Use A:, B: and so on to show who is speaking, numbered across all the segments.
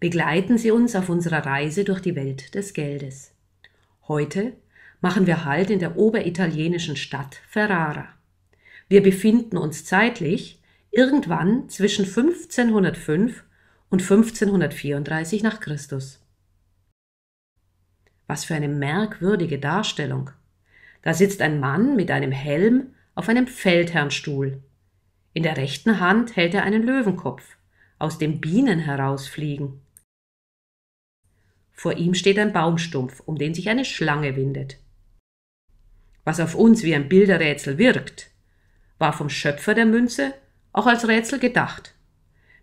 A: begleiten Sie uns auf unserer Reise durch die Welt des Geldes. Heute machen wir Halt in der oberitalienischen Stadt Ferrara. Wir befinden uns zeitlich irgendwann zwischen 1505 und 1534 nach Christus. Was für eine merkwürdige Darstellung. Da sitzt ein Mann mit einem Helm auf einem Feldherrnstuhl. In der rechten Hand hält er einen Löwenkopf, aus dem Bienen herausfliegen. Vor ihm steht ein Baumstumpf, um den sich eine Schlange windet. Was auf uns wie ein Bilderrätsel wirkt, war vom Schöpfer der Münze auch als Rätsel gedacht.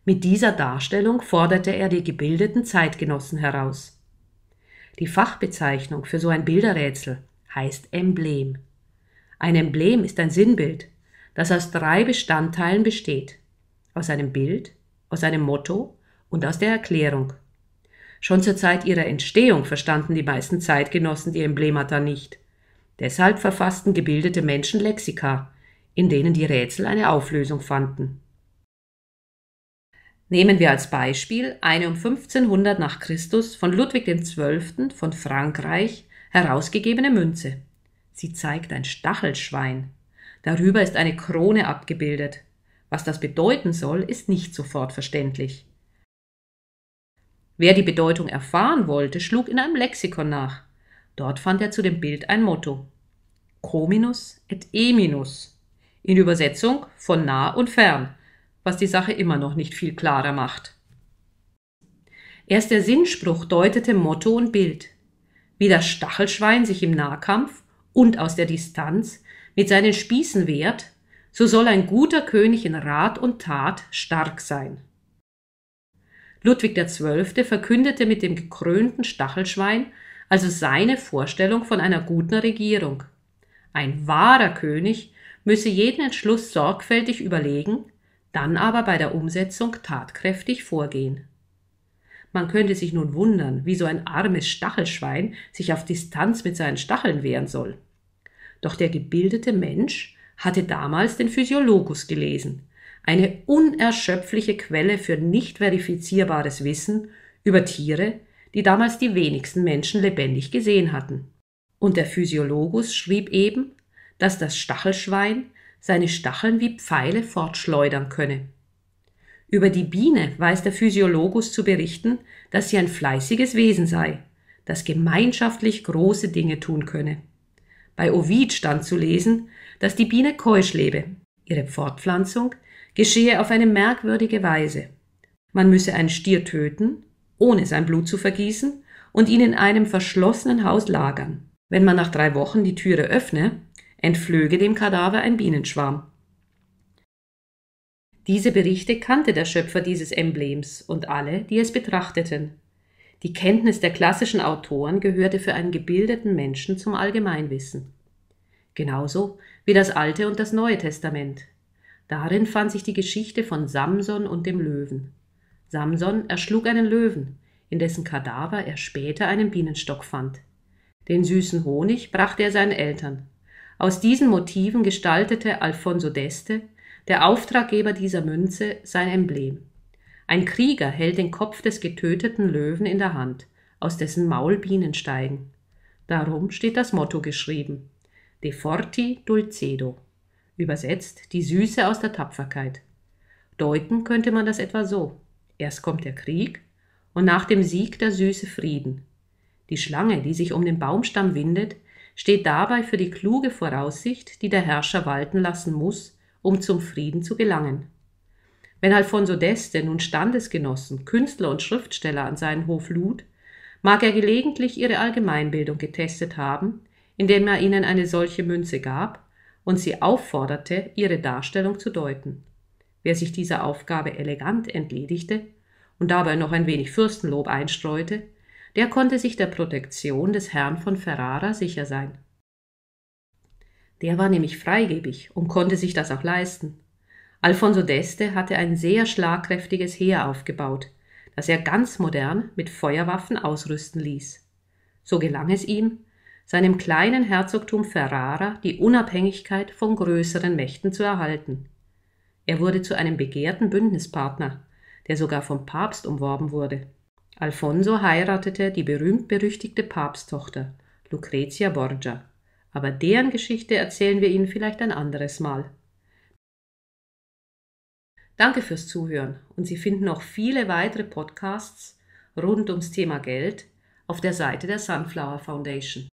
A: Mit dieser Darstellung forderte er die gebildeten Zeitgenossen heraus. Die Fachbezeichnung für so ein Bilderrätsel heißt Emblem. Ein Emblem ist ein Sinnbild, das aus drei Bestandteilen besteht. Aus einem Bild, aus einem Motto und aus der Erklärung. Schon zur Zeit ihrer Entstehung verstanden die meisten Zeitgenossen die Emblemata nicht. Deshalb verfassten gebildete Menschen Lexika, in denen die Rätsel eine Auflösung fanden. Nehmen wir als Beispiel eine um 1500 nach Christus von Ludwig XII. von Frankreich herausgegebene Münze. Sie zeigt ein Stachelschwein. Darüber ist eine Krone abgebildet. Was das bedeuten soll, ist nicht sofort verständlich. Wer die Bedeutung erfahren wollte, schlug in einem Lexikon nach. Dort fand er zu dem Bild ein Motto. Cominus et eminus. In Übersetzung von nah und fern, was die Sache immer noch nicht viel klarer macht. Erst der Sinnspruch deutete Motto und Bild. Wie das Stachelschwein sich im Nahkampf und aus der Distanz mit seinen Spießen wehrt, so soll ein guter König in Rat und Tat stark sein. Ludwig XII. verkündete mit dem gekrönten Stachelschwein also seine Vorstellung von einer guten Regierung. Ein wahrer König müsse jeden Entschluss sorgfältig überlegen, dann aber bei der Umsetzung tatkräftig vorgehen. Man könnte sich nun wundern, wie so ein armes Stachelschwein sich auf Distanz mit seinen Stacheln wehren soll. Doch der gebildete Mensch hatte damals den Physiologus gelesen, eine unerschöpfliche Quelle für nicht verifizierbares Wissen über Tiere, die damals die wenigsten Menschen lebendig gesehen hatten. Und der Physiologus schrieb eben, dass das Stachelschwein seine Stacheln wie Pfeile fortschleudern könne. Über die Biene weiß der Physiologus zu berichten, dass sie ein fleißiges Wesen sei, das gemeinschaftlich große Dinge tun könne. Bei Ovid stand zu lesen, dass die Biene keusch lebe. Ihre Fortpflanzung geschehe auf eine merkwürdige Weise. Man müsse einen Stier töten, ohne sein Blut zu vergießen, und ihn in einem verschlossenen Haus lagern. Wenn man nach drei Wochen die Türe öffne, entflöge dem Kadaver ein Bienenschwarm. Diese Berichte kannte der Schöpfer dieses Emblems und alle, die es betrachteten. Die Kenntnis der klassischen Autoren gehörte für einen gebildeten Menschen zum Allgemeinwissen. Genauso wie das Alte und das Neue Testament. Darin fand sich die Geschichte von Samson und dem Löwen. Samson erschlug einen Löwen, in dessen Kadaver er später einen Bienenstock fand. Den süßen Honig brachte er seinen Eltern. Aus diesen Motiven gestaltete Alfonso d'Este, der Auftraggeber dieser Münze, sein Emblem. Ein Krieger hält den Kopf des getöteten Löwen in der Hand, aus dessen Maul Bienen steigen. Darum steht das Motto geschrieben: De forti dulcedo übersetzt die Süße aus der Tapferkeit. Deuten könnte man das etwa so. Erst kommt der Krieg und nach dem Sieg der süße Frieden. Die Schlange, die sich um den Baumstamm windet, steht dabei für die kluge Voraussicht, die der Herrscher walten lassen muss, um zum Frieden zu gelangen. Wenn Alfonso d'Este nun Standesgenossen, Künstler und Schriftsteller an seinen Hof lud, mag er gelegentlich ihre Allgemeinbildung getestet haben, indem er ihnen eine solche Münze gab und sie aufforderte, ihre Darstellung zu deuten. Wer sich dieser Aufgabe elegant entledigte und dabei noch ein wenig Fürstenlob einstreute, der konnte sich der Protektion des Herrn von Ferrara sicher sein. Der war nämlich freigebig und konnte sich das auch leisten. Alfonso d'Este hatte ein sehr schlagkräftiges Heer aufgebaut, das er ganz modern mit Feuerwaffen ausrüsten ließ. So gelang es ihm, seinem kleinen Herzogtum Ferrara die Unabhängigkeit von größeren Mächten zu erhalten. Er wurde zu einem begehrten Bündnispartner, der sogar vom Papst umworben wurde. Alfonso heiratete die berühmt-berüchtigte Papsttochter, Lucrezia Borgia, aber deren Geschichte erzählen wir Ihnen vielleicht ein anderes Mal. Danke fürs Zuhören und Sie finden noch viele weitere Podcasts rund ums Thema Geld auf der Seite der Sunflower Foundation.